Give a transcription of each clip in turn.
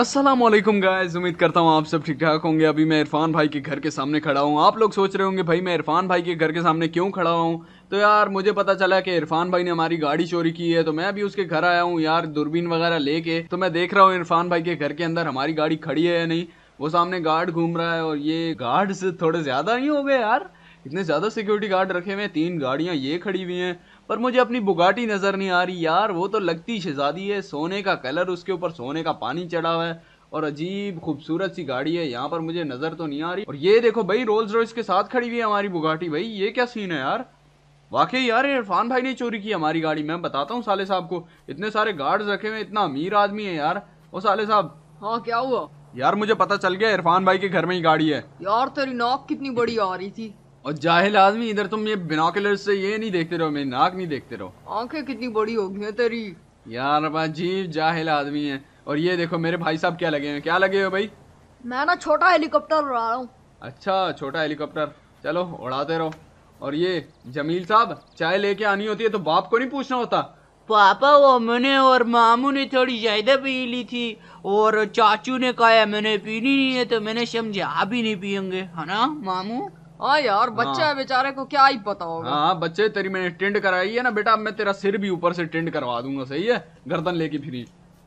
Aslam guys उम्मीद करता हूँ आप सब ठीक ठाक होंगे अभी मैं इरफान भाई के घर के सामने खड़ा हूँ आप लोग सोच रहे होंगे भाई मैं इरफान भाई के घर के सामने क्यों खड़ा हूँ तो यार मुझे पता चला कि इरफान भाई ने हमारी गाड़ी चोरी की है तो मैं अभी उसके घर आया हूँ यार दूरबीन वगैरह लेके तो मैं देख रहा हूँ इरफान भाई के घर के अंदर हमारी गाड़ी खड़ी है या नहीं वो सामने गार्ड घूम रहा है और ये गार्ड से थोड़े ज़्यादा नहीं हो गए यार इतने ज़्यादा सिक्योरिटी गार्ड रखे हुए हैं तीन गाड़ियाँ ये खड़ी हुई हैं पर मुझे अपनी बुगाटी नज़र नहीं आ रही यार वो तो लगती शहजादी है सोने का कलर उसके ऊपर सोने का पानी चढ़ा हुआ है और अजीब खूबसूरत सी गाड़ी है यहाँ पर मुझे नज़र तो नहीं आ रही और ये देखो भाई रोल्स रॉयस के साथ खड़ी हुई है हमारी बुगाटी भाई ये क्या सीन है यार वाकई यार इरफान भाई ने चोरी की हमारी गाड़ी मैं बताता हूँ साले साहब को इतने सारे गार्ड रखे हुए इतना अमीर आदमी है यार वो साले साहब हाँ क्या हुआ यार मुझे पता चल गया इरफान भाई के घर में ही गाड़ी है यार तेरी नाक कितनी बड़ी आ रही थी और जाहिल आदमी इधर तुम ये बिनाकुलर से ये नहीं देखते रहो मेरी नाक नहीं देखते रहो आंखें कितनी बड़ी हो गई तेरी यार अजीब जाहिल आदमी है और ये देखो मेरे भाई साहब क्या लगे हैं क्या लगे हो भाई मैं ना छोटा हेलीकॉप्टर उड़ा रहा हूँ अच्छा छोटा हेलीकॉप्टर चलो उड़ाते रहो और ये जमील साहब चाय लेके आनी होती है तो बाप को नहीं पूछना होता पापा वो मैंने और मामू ने थोड़ी ज़्यादा पी ली थी और चाचू ने कहा मैंने पीनी नहीं है तो मैंने समझा भी नहीं पियेंगे है ना मामू हाँ यार हाँ। बच्चा है बेचारे को क्या ही पता होगा हाँ, हाँ बच्चे तेरी मैंने टेंड कराई है ना बेटा अब मैं तेरा सिर भी ऊपर से टेंड करवा दूंगा सही है गर्दन लेके फ्री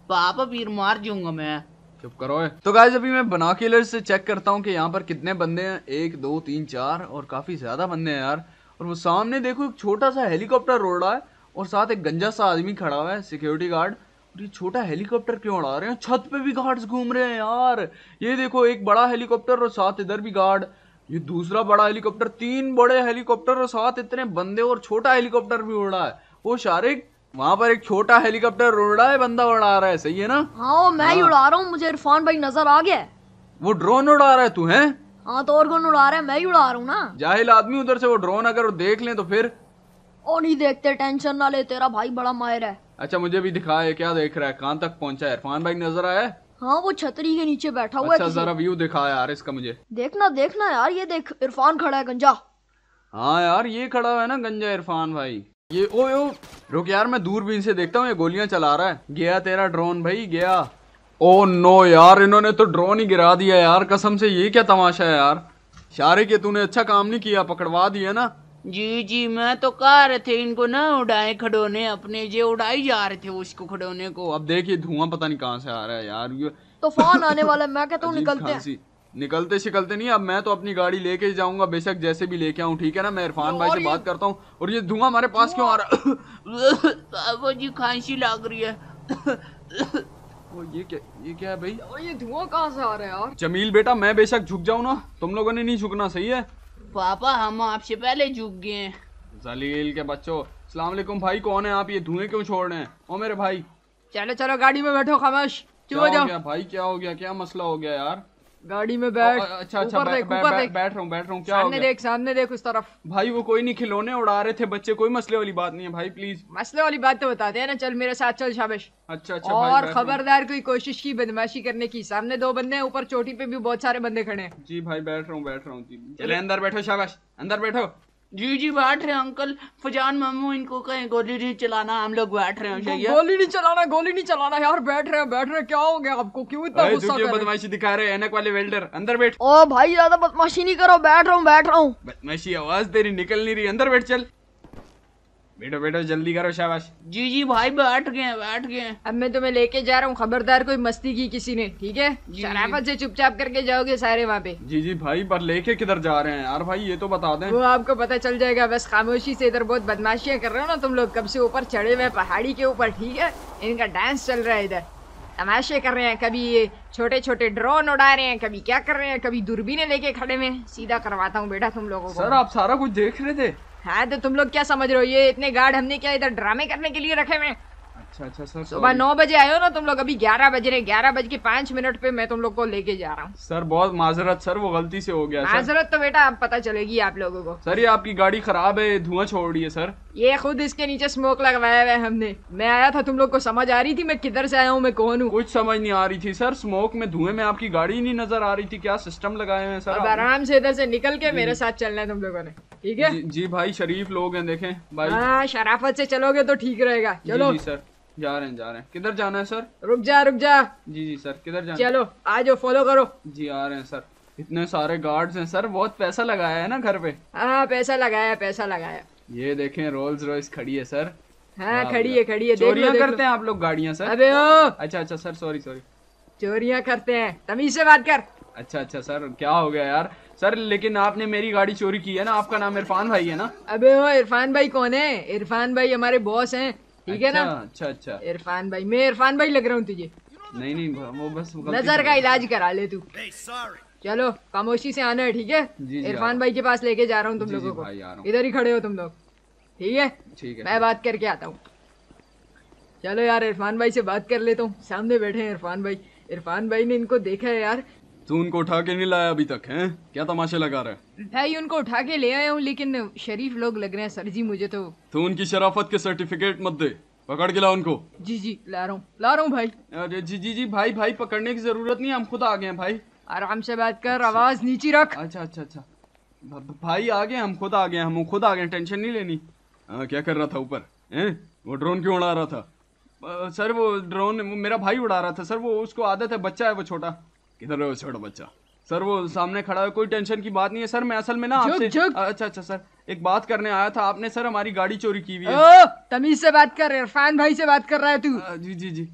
पापा वीर मार जाऊंगा मैं चुप करो है तो गाइज अभी मैं बनाकेलर से चेक करता हूँ कि यहाँ पर कितने बंदे हैं एक दो तीन चार और काफी ज्यादा बंदे हैं यार और वो सामने देखो एक छोटा सा हेलीकॉप्टर उड़ रहा है और साथ एक गंजा सा आदमी खड़ा हुआ है सिक्योरिटी गार्ड और ये छोटा हेलीकॉप्टर क्यों उड़ा रहे हैं छत पे भी गार्ड्स घूम रहे हैं यार ये देखो एक बड़ा हेलीकॉप्टर और साथ इधर भी गार्ड ये दूसरा बड़ा हेलीकॉप्टर तीन बड़े हेलीकॉप्टर और साथ इतने बंदे और छोटा हेलीकॉप्टर भी उड़ रहा है वो शारिक वहाँ पर एक छोटा हेलीकॉप्टर उड़ रहा है बंदा उड़ा रहा है सही है ना हाँ मैं हाँ। ही उड़ा रहा हूँ मुझे इरफान भाई नजर आ गया वो ड्रोन उड़ा रहा है तू है हाँ तो और कौन उड़ा रहा है मैं ही उड़ा रहा हूँ ना जाहिल आदमी उधर से वो ड्रोन अगर देख ले तो फिर वो नहीं देखते टेंशन ना ले तेरा भाई बड़ा मायर है अच्छा मुझे भी है क्या देख रहा है कहाँ तक पहुँचा है इरफान भाई नजर आया हाँ वो छतरी के नीचे बैठा हुआ अच्छा, है जरा व्यू दिखा यार इसका मुझे देखना देखना यार ये देख इरफान खड़ा है गंजा हाँ यार ये खड़ा हुआ है ना गंजा इरफान भाई ये ओ ओ रुक यार मैं दूरबीन से देखता हूँ ये गोलियां चला रहा है गया तेरा ड्रोन भाई गया ओ नो यार इन्होंने तो ड्रोन ही गिरा दिया यार कसम से ये क्या तमाशा है यार शारिक तूने अच्छा काम नहीं किया पकड़वा दिया ना जी जी मैं तो कह रहे थे इनको ना उड़ाए खड़ोने अपने जो उड़ाई जा रहे थे उसको खड़ोने को अब देखिए धुआं पता नहीं कहाँ से आ रहा है यार ये फोन आने वाला मैं कहता हूँ निकलते हैं निकलते शिकलते नहीं अब मैं तो अपनी गाड़ी लेके जाऊंगा बेशक जैसे भी लेके आऊँ ठीक है ना मैं इरफान तो भाई से बात करता हूँ और ये धुआं हमारे पास क्यों आ रहा है जी खांसी लग रही है ये क्या ये क्या है भाई ये धुआं कहाँ से आ रहा है यार जमील बेटा मैं बेशक झुक जाऊँ ना तुम लोगों ने नहीं झुकना सही है पापा हम आपसे पहले झुक गए जलील के बच्चों सलामकुम भाई कौन है आप ये धुएं क्यों छोड़ रहे हैं ओ मेरे भाई चलो चलो गाड़ी में बैठो खामोश चुप हो जाओ भाई क्या हो गया क्या मसला हो गया यार गाड़ी में बैठ अच्छा अच्छा बैठ बैठ रहा हूँ बैठ रहा हूँ क्या सामने देख सामने देख उस तरफ भाई वो कोई नहीं खिलौने उड़ा रहे थे बच्चे कोई मसले वाली बात नहीं है भाई प्लीज मसले वाली बात तो बताते हैं ना चल मेरे साथ चल शाबिश अच्छा अच्छा और खबरदार कोई कोशिश की बदमाशी करने की सामने दो बंदे हैं ऊपर चोटी पे भी बहुत सारे बंदे खड़े हैं जी भाई बैठ रहा हूँ बैठ रहा हूँ चले अंदर बैठो शाबाश अंदर बैठो जी जी बैठ रहे अंकल फजान मामू इनको कहें गोली नहीं चलाना हम लोग बैठ रहे हैं चाहिए गोली नहीं चलाना गोली नहीं चलाना यार बैठ रहे हैं बैठ रहे हैं क्या हो गया आपको क्यों इतना गुस्सा कर बदमाशी दिखा रहे हैं वाले वेल्डर अंदर बैठ ओ भाई ज्यादा बदमाशी नहीं करो बैठ रहा हूँ बैठ रहा हूँ बदमाशी आवाज तेरी निकल नहीं रही अंदर बैठ चल बैठो बैठो जल्दी करो शाबाश जी जी भाई बैठ गए बैठ गए अब मैं तुम्हें लेके जा रहा हूँ खबरदार कोई मस्ती की किसी ने ठीक है शराफत से चुपचाप करके जाओगे सारे वहाँ पे जी जी भाई पर लेके किधर जा रहे हैं यार भाई ये तो बता दें वो आपको पता चल जाएगा बस खामोशी से इधर बहुत बदमाशियाँ कर रहे हो ना तुम लोग कब से ऊपर चढ़े हुए पहाड़ी के ऊपर ठीक है इनका डांस चल रहा है इधर तमाशे कर रहे हैं कभी ये छोटे छोटे ड्रोन उड़ा रहे हैं कभी क्या कर रहे हैं कभी दूरबीने लेके खड़े में सीधा करवाता हूँ बेटा तुम लोगों को सर आप सारा कुछ देख रहे थे हाँ तो तुम लोग क्या समझ रहे हो ये इतने गार्ड हमने क्या इधर ड्रामे करने के लिए रखे हुए अच्छा अच्छा सर सुबह नौ बजे आयो हो ना तुम लोग अभी ग्यारह बज रहे ग्यारह बज के पाँच मिनट पे मैं तुम लोग को लेके जा रहा हूँ सर बहुत माजरत सर वो गलती से हो गया माजरत तो बेटा पता चलेगी आप लोगों को सर ये आपकी गाड़ी खराब है धुआं छोड़ रही है सर ये खुद इसके नीचे स्मोक लगवाया हुआ है हमने मैं आया था तुम लोग को समझ आ रही थी मैं किधर से आया हूँ मैं कौन हूँ कुछ समझ नहीं आ रही थी सर स्मोक में धुएं में आपकी गाड़ी नहीं नजर आ रही थी क्या सिस्टम लगाए हैं सर आराम से इधर से निकल के मेरे साथ चलना है तुम लोगों ने ठीक है जी, जी भाई शरीफ लोग हैं देखे भाई हाँ शराफत से चलोगे तो ठीक रहेगा चलो सर जा रहे हैं जा रहे हैं किधर जाना है सर रुक जा रुक जा जी जी सर किधर जाना चलो आ जाओ फॉलो करो जी आ रहे हैं सर इतने सारे गार्ड्स हैं सर बहुत पैसा लगाया है ना घर पे हाँ पैसा लगाया पैसा लगाया ये देखें रोल्स रॉयस खड़ी है सर हाँ खड़ी है खड़ी है चोरियां करते हैं आप लोग गाड़ियां सर अबे ओ अच्छा अच्छा सर सॉरी सॉरी चोरियां करते हैं तमीज से बात कर अच्छा अच्छा सर क्या हो गया यार सर लेकिन आपने मेरी गाड़ी चोरी की है ना आपका नाम इरफान भाई है ना अबे ओ इरफान भाई कौन है इरफान भाई हमारे बॉस हैं ठीक है ना अच्छा, अच्छा अच्छा इरफान भाई मैं इरफान भाई लग रहा हूँ तुझे नहीं नहीं वो बस नजर का इलाज करा ले तू चलो खामोशी से आना है ठीक है इरफान भाई के पास लेके जा रहा हूँ तुम लोगों को इधर ही खड़े हो तुम लोग ठीक है ठीक है मैं बात करके आता हूँ चलो यार इरफान भाई से बात कर लेता हूँ सामने बैठे हैं इरफान भाई इरफान भाई ने इनको देखा है यार तू उनको उठा के नहीं लाया अभी तक हैं क्या तमाशा लगा रहा है भाई उनको उठा के ले आया हूँ लेकिन शरीफ लोग लग रहे हैं सर जी मुझे तो तू उनकी शराफत के सर्टिफिकेट मत दे पकड़ के ला उनको जी जी ला रहा हूँ ला रहा हूँ भाई अरे जी जी जी भाई भाई पकड़ने की जरूरत नहीं हम खुद आ गए हैं भाई आराम से बात कर आवाज नीचे रख अच्छा अच्छा अच्छा भाई आ गए हम खुद आ गए हम खुद आ गए टेंशन नहीं लेनी हाँ क्या कर रहा था ऊपर हैं वो ड्रोन क्यों उड़ा रहा था सर वो ड्रोन वो मेरा भाई उड़ा रहा था सर वो उसको आदत है बच्चा है वो छोटा किधर है वो छोटा बच्चा सर वो सामने खड़ा है कोई टेंशन की बात नहीं है सर मैं असल में ना आपसे अच्छा अच्छा सर एक बात करने आया था आपने सर हमारी गाड़ी चोरी की हुई है तमीज से बात कर रहे इरफान भाई से बात कर रहा है तू जी जी जी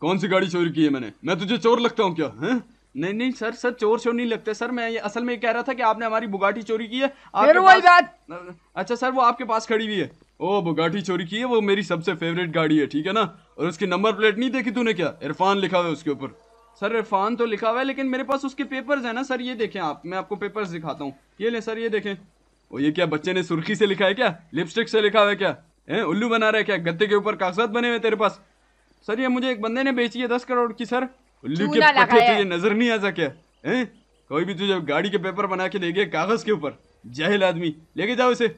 कौन सी गाड़ी चोरी की है मैंने मैं तुझे चोर लगता हूँ क्या है? नहीं नहीं सर सर चोर चोर नहीं लगते सर मैं ये असल में कह रहा था कि आपने हमारी बुगाटी चोरी की है आपके वही बात अच्छा सर वो आपके पास खड़ी हुई है ओ बुगाटी चोरी की है वो मेरी सबसे फेवरेट गाड़ी है ठीक है ना और उसकी नंबर प्लेट नहीं देखी तूने क्या इरफान लिखा हुआ है उसके ऊपर सर इरफान तो लिखा हुआ है लेकिन मेरे पास उसके पेपर है ना सर ये देखें आप मैं आपको पेपर दिखाता हूँ ये ले सर ये देखें वो ये क्या बच्चे ने सुर्खी से लिखा है क्या लिपस्टिक से लिखा हुआ है क्या है उल्लू बना रहा है क्या गत्ते के ऊपर कागजात बने हुए तेरे पास सर ये मुझे एक बंदे ने बेची है दस करोड़ की सर उल्लू के तुझे नजर नहीं आ क्या है कोई भी तुझे गाड़ी के पेपर बना के देगी कागज के ऊपर जहल आदमी लेके जाओ इसे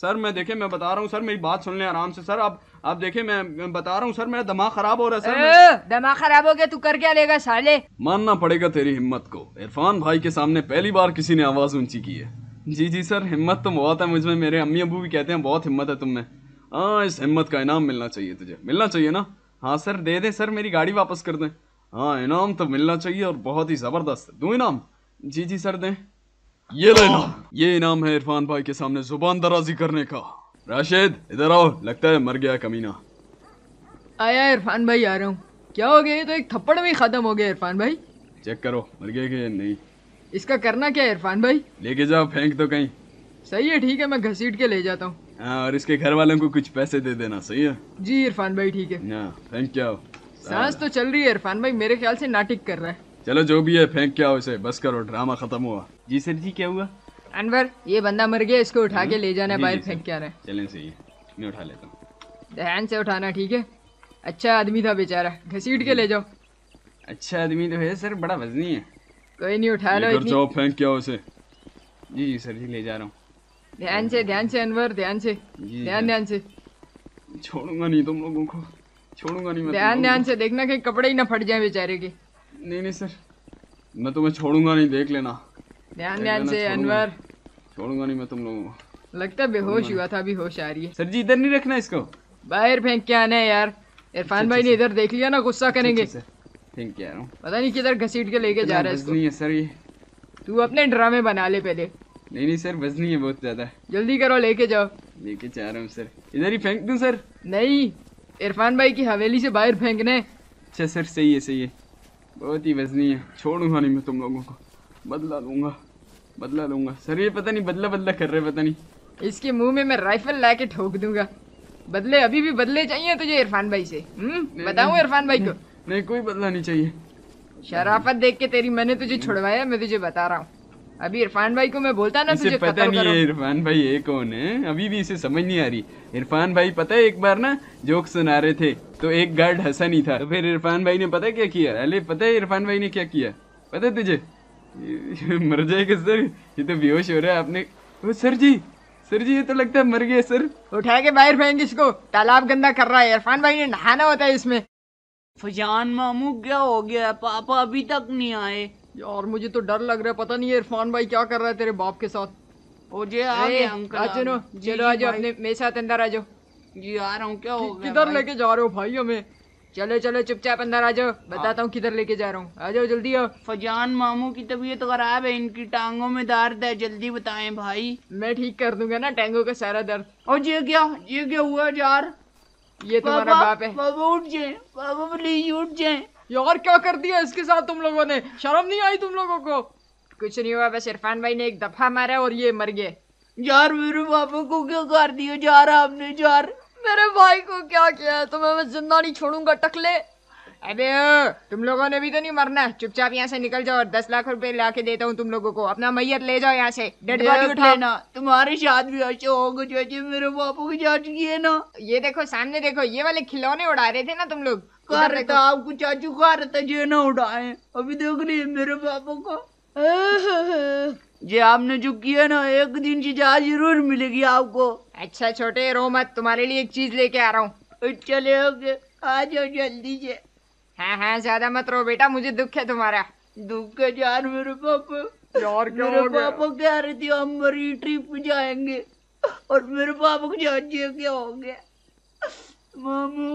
सर मैं देखे मैं बता रहा हूँ सर मेरी बात सुन ले आराम से सर आप आप देखे मैं, बता रहा हूँ सर मेरा दिमाग खराब हो रहा है सर दिमाग खराब हो गया तू कर क्या लेगा साले मानना पड़ेगा तेरी हिम्मत को इरफान भाई के सामने पहली बार किसी ने आवाज ऊंची की है जी जी सर हिम्मत तो बहुत है मुझमें मेरे अम्मी अबू भी कहते हैं बहुत हिम्मत है तुम्हें हाँ इस हिम्मत का इनाम मिलना चाहिए तुझे मिलना चाहिए ना हाँ सर दे दे सर मेरी गाड़ी वापस कर दें हाँ इनाम तो मिलना चाहिए और बहुत ही ज़बरदस्त दो इनाम जी जी सर दें ये ले इनाम हाँ। ये इनाम है इरफान भाई के सामने जुबान दराजी करने का राशिद इधर आओ लगता है मर गया कमीना आया इरफान भाई आ रहा हूँ क्या हो गया तो एक थप्पड़ में ख़त्म हो गया इरफान भाई चेक करो मर गया कि नहीं इसका करना क्या है इरफान भाई लेके जाओ फेंक दो कहीं सही है ठीक है मैं घसीट के ले जाता हूँ हाँ, और इसके घर वालों को कुछ पैसे दे देना सही है जी इरफान भाई ठीक है ना थैंक यू सांस तो चल रही है इरफान भाई मेरे ख्याल से नाटक कर रहा है चलो जो भी है फेंक क्या उसे बस करो ड्रामा खत्म हुआ जी सर जी क्या हुआ अनवर ये बंदा मर गया इसको उठा के हम्म। ले जाना बाहर फेंक क्या आना है चलें सही मैं उठा लेता हूँ ध्यान से उठाना ठीक है अच्छा आदमी था बेचारा घसीट के ले जाओ अच्छा आदमी तो है सर बड़ा वजनी है कोई नहीं उठा लो जाओ फेंक क्या उसे जी जी सर जी ले जा रहा हूँ ध्यान से ध्यान से अनवर ध्यान से ध्यान ध्यान से छोड़ूंगा नहीं तुम लोगों को छोड़ूंगा नहीं मैं ध्यान ध्यान से देखना कहीं कपड़े ही ना फट जाए बेचारे के नहीं नहीं सर मैं तुम्हें छोड़ूंगा नहीं देख लेना ध्यान ध्यान से अनवर छोड़ूंगा नहीं मैं तुम लोगों को लगता बेहोश हुआ था अभी होश आ रही है सर जी इधर नहीं रखना इसको बाहर फेंक के आना है यार इरफान अच्छा, भाई ने अच्छा, इधर देख लिया ना गुस्सा अच्छा, करेंगे सर थैंक यू यार पता नहीं किधर घसीट के लेके जा रहा है इसको नहीं है सर ये तू अपने ड्रामे बना ले पहले नहीं नहीं सर वजनी है बहुत ज्यादा जल्दी करो लेके जाओ लेके जा रहा हूँ सर इधर ही फेंक दूँ सर नहीं इरफान भाई की हवेली से बाहर फेंकने अच्छा सर सही है सही है बहुत ही वजनी है छोड़ूंगा नहीं मैं तुम लोगों को बदला लूंगा बदला लूंगा सर ये पता नहीं बदला बदला कर रहे पता नहीं इसके मुंह में मैं राइफल ला के ठोक दूंगा बदले अभी भी बदले चाहिए तुझे इरफान भाई से हम्म? बताऊँ इरफान भाई को नहीं कोई बदला नहीं चाहिए शराफत देख के तेरी मैंने तुझे छुड़वाया मैं तुझे बता रहा हूँ अभी इरफान भाई को मैं बोलता ना तुझे पता नहीं है इरफान भाई ये कौन है अभी भी इसे समझ नहीं आ रही इरफान भाई पता है एक बार ना जोक सुना रहे थे तो एक गार्ड हंसा नहीं था तो फिर इरफान भाई ने पता क्या किया अरे पता है इरफान भाई ने क्या किया पता है तुझे मर जाएगा सर ये तो बेहोश हो रहा है आपने ओ सर जी सर जी ये तो लगता है मर गया सर उठा के बाहर फेंक इसको तालाब गंदा कर रहा है इरफान भाई ने नहाना होता है इसमें फजान मामू क्या हो गया पापा अभी तक नहीं आए यार मुझे तो डर लग रहा है पता नहीं है इरफान भाई क्या कर रहा है तेरे बाप के साथ ओ जी चलो अपने मेरे साथ अंदर आ जाओ जी आ रहा हूँ क्या हो गया किधर लेके जा रहे हो भाई हमें चलो चलो चुपचाप अंदर आ जाओ हाँ। बताता हूँ किधर लेके जा रहा हूँ आ जाओ जल्दी आओ फजान मामू की तबीयत खराब है इनकी टांगों में दर्द है जल्दी बताएं भाई मैं ठीक कर दूंगा ना टांगों का सारा दर्द और ये क्या ये क्या हुआ यार ये तुम्हारा बाप है बाबा उठ जाए बाबा प्लीज उठ जाए यार क्या कर दिया इसके साथ तुम लोगों ने शर्म नहीं आई तुम लोगों को कुछ नहीं हुआ बस इरफान भाई ने एक दफा मारा और ये मर गए यार मेरे बापू को क्या कर दिया जा रहा हमने यार मेरे भाई को क्या किया है तुम्हें मैं जिंदा नहीं छोड़ूंगा टकले अबे तुम लोगों ने भी तो नहीं मरना चुपचाप यहाँ से निकल जाओ और दस लाख रुपए ला के देता हूँ तुम लोगों को अपना मैयत ले जाओ यहाँ से डेड बॉडी उठा लेना तुम्हारी साथ भी अच्छा होगा चाची मेरे बापू की जा चुकी है ना ये देखो सामने देखो ये वाले खिलौने उड़ा रहे थे ना तुम लोग कह रहे आपको चाचू कह रहे थे ये ना उठाए अभी देख रही है मेरे पापा को ये आपने जो किया ना एक दिन चीज आज जरूर मिलेगी आपको अच्छा छोटे रो मत तुम्हारे लिए एक चीज लेके आ रहा हूँ चले ओके आ जाओ जल्दी से हाँ हाँ ज्यादा मत रो बेटा मुझे दुख है तुम्हारा दुख है यार मेरे पापा यार क्या मेरे पापा कह रहे थे हम मरी ट्रिप पे जाएंगे और मेरे पापा को जान क्या हो गया मामू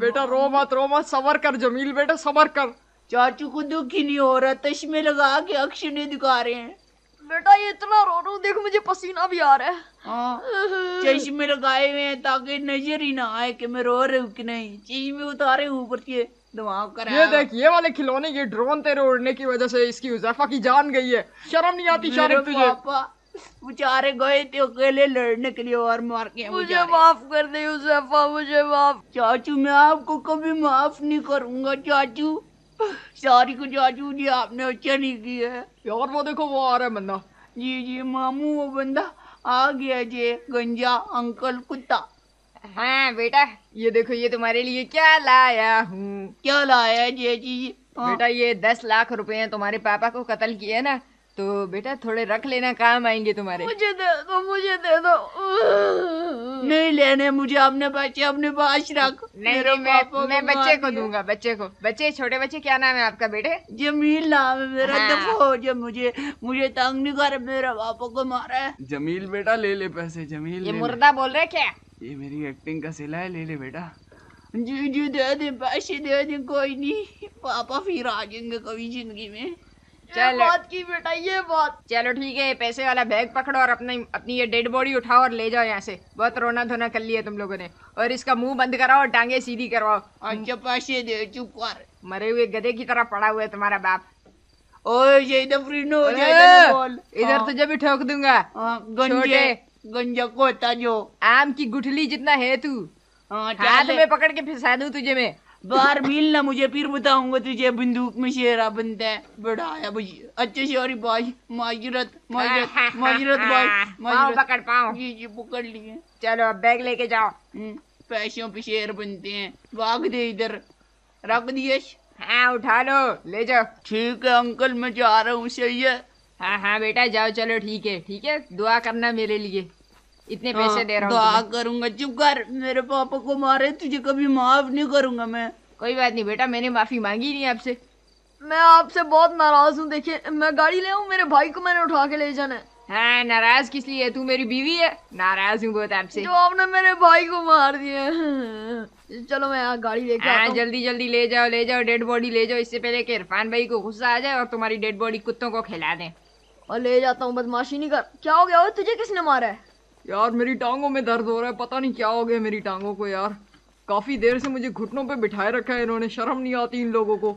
बेटा रो मत रो मत सबर कर जमील बेटा सबर कर चाचू को दुख ही नहीं हो रहा चश्मे लगा के नहीं दिखा रहे हैं बेटा ये इतना रो रो देख मुझे पसीना भी आ रहा है हाँ, चश्मे लगाए हुए हैं ताकि नजर ही ना आए कि मैं रो रही हूँ कि नहीं चीज में उतारे ऊपर के दिमाग कर ये देख ये वाले खिलौने ये ड्रोन तेरे उड़ने की वजह से इसकी उजाफा की जान गई है शर्म नहीं आती शर्म तुझे पापा बेचारे गए थे अकेले लड़ने के लिए और मार के मुझे माफ कर दे यूसफा मुझे माफ चाचू मैं आपको कभी माफ नहीं करूंगा चाचू सारी को चाचू जी आपने अच्छा नहीं किया है यार वो देखो वो आ रहा है बंदा जी जी मामू वो बंदा आ गया जे गंजा अंकल कुत्ता हाँ बेटा ये देखो ये तुम्हारे लिए क्या लाया हूँ क्या लाया जे जी, हाँ। बेटा ये दस लाख रुपए तुम्हारे पापा को कत्ल किए ना तो बेटा थोड़े रख लेना काम आएंगे तुम्हारे मुझे दे दो मुझे दे दो नहीं लेने मुझे अपने बच्चे अपने पास रखो नहीं, नहीं मैं, मैं बच्चे को दूंगा बच्चे को बच्चे छोटे बच्चे क्या नाम है आपका बेटे जमील नाम है मेरा हाँ। दफो जब मुझे मुझे तंग नहीं कर मेरे पापा को मारा है जमील बेटा ले ले पैसे जमील ये मुर्दा बोल रहे क्या ये मेरी एक्टिंग का सिला है ले ले बेटा जी जी दे दे पैसे दे दे कोई नहीं पापा फिर आ जाएंगे कभी जिंदगी में चलो बात की बेटा ये बात चलो ठीक है पैसे वाला बैग पकड़ो और अपनी अपनी ये डेड बॉडी उठाओ और ले जाओ यहाँ से बहुत रोना धोना कर लिया तुम लोगों ने और इसका मुंह बंद कराओ और टांगे सीधी करवाओ चुप कर मरे हुए गधे की तरह पड़ा हुआ है तुम्हारा बाप ओ ये इधर हो इधर हाँ। तुझे भी ठोक दूंगा हाँ, गंजा को जो आम की गुठली जितना है तू हाँ, हाथ में पकड़ के फिसा दू तुझे मैं बार मिलना मुझे फिर बताऊंगा तुझे बंदूक में शेरा बनता है बढ़ाया भाई अच्छे सॉरी भाई माजरत माजरत भाई पकड़ पाओ जी जी पकड़ लिए चलो बैग लेके जाओ हम्म, पैसों पे शेर बनते हैं भाग दे इधर रख दिए हाँ उठा लो ले जाओ ठीक है अंकल मैं जा रहा हूँ सही है हाँ हाँ बेटा जाओ चलो ठीक है ठीक है दुआ करना मेरे लिए इतने हाँ, पैसे दे रहा हूँ करूंगा चुप कर मेरे पापा को मारे तुझे कभी माफ नहीं करूंगा मैं कोई बात नहीं बेटा मैंने माफी मांगी नहीं आपसे मैं आपसे बहुत नाराज हूँ देखिए मैं गाड़ी ले आऊँ मेरे भाई को मैंने उठा के ले जाना है हाँ नाराज किस लिए तू मेरी बीवी है नाराज हूँ बहुत आपसे जो आपने मेरे भाई को मार दिया चलो मैं यहाँ गाड़ी लेके हाँ जल्दी जल्दी ले जाओ ले जाओ डेड बॉडी ले जाओ इससे पहले कि इरफान भाई को गुस्सा आ जाए और तुम्हारी डेड बॉडी कुत्तों को खिला दे और ले जाता हूँ बदमाशी नहीं कर क्या हो गया तुझे किसने मारा है यार मेरी टांगों में दर्द हो रहा है पता नहीं क्या हो गया मेरी टांगों को यार काफ़ी देर से मुझे घुटनों पे बिठाए रखा है इन्होंने शर्म नहीं आती इन लोगों को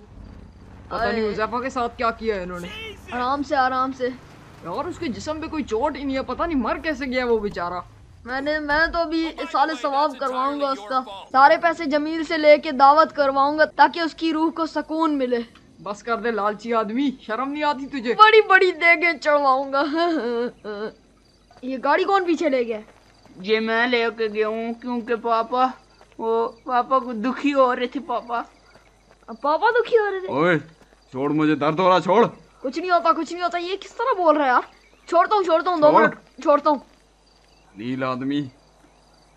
पता नहीं उजैफा के साथ क्या किया है इन्होंने आराम से आराम से यार उसके जिसम पे कोई चोट ही नहीं है पता नहीं मर कैसे गया वो बेचारा मैंने मैं तो अभी साले सवाब करवाऊंगा उसका सारे पैसे जमील से लेके दावत करवाऊंगा ताकि उसकी रूह को सुकून मिले बस कर दे लालची आदमी शर्म नहीं आती तुझे बड़ी बड़ी देगे चढ़वाऊंगा ये गाड़ी कौन पीछे ले गया ये मैं लेके गया हूँ क्योंकि पापा वो पापा को दुखी हो रहे थे पापा पापा दुखी हो रहे थे ओए छोड़ मुझे दर्द हो रहा छोड़ कुछ नहीं होता कुछ नहीं होता ये किस तरह बोल रहा है यार छोड़ता हूँ छोड़ता हूँ दो मिनट छोड़ता हूँ नील आदमी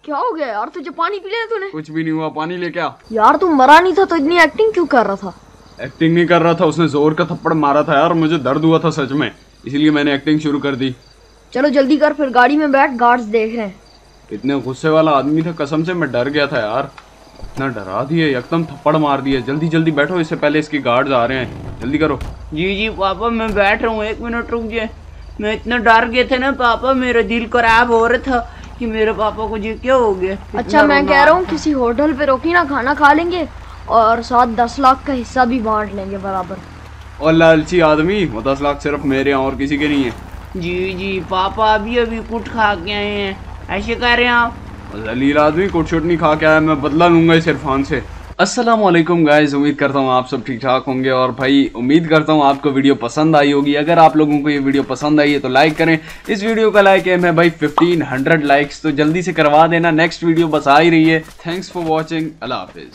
क्या हो गया यार तुझे पानी पी लिया तूने कुछ भी नहीं हुआ पानी ले क्या यार तू मरा नहीं था तो इतनी एक्टिंग क्यों कर रहा था एक्टिंग नहीं कर रहा था उसने जोर का थप्पड़ मारा था यार मुझे दर्द हुआ था सच में इसीलिए मैंने एक्टिंग शुरू कर दी चलो जल्दी कर फिर गाड़ी में बैठ गार्ड्स देख रहे हैं इतने गुस्से वाला आदमी था कसम से मैं डर गया था यार इतना डरा दिए एकदम थप्पड़ मार दिए जल्दी जल्दी बैठो इससे पहले इसके गार्ड्स आ रहे हैं जल्दी करो जी जी पापा मैं बैठ रहा हूँ एक मिनट रुक जाए मैं इतना डर गया था ना पापा मेरा दिल खराब हो रहा था कि मेरे पापा को जी क्या हो गया अच्छा मैं कह रहा हूँ किसी होटल पे रोकी ना खाना खा लेंगे और साथ दस लाख का हिस्सा भी बांट लेंगे बराबर और लालची आदमी वो दस लाख सिर्फ मेरे यहाँ और किसी के नहीं है जी जी पापा अभी अभी कुट खा के आए हैं ऐसे कह रहे हैं आप जलील आदमी कुट शुट नहीं खा के आया मैं बदला लूंगा इस इरफान से असलम गाइज उम्मीद करता हूँ आप सब ठीक ठाक होंगे और भाई उम्मीद करता हूँ आपको वीडियो पसंद आई होगी अगर आप लोगों को ये वीडियो पसंद आई है तो लाइक करें इस वीडियो का लाइक है मैं भाई 1500 लाइक्स तो जल्दी से करवा देना नेक्स्ट वीडियो बस आ ही रही है थैंक्स फॉर वॉचिंग अल्लाह हाफिज़